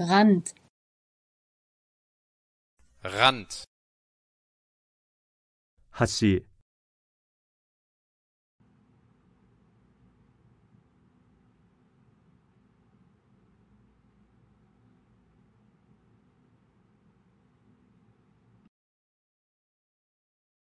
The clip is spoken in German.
Rand Rand 橋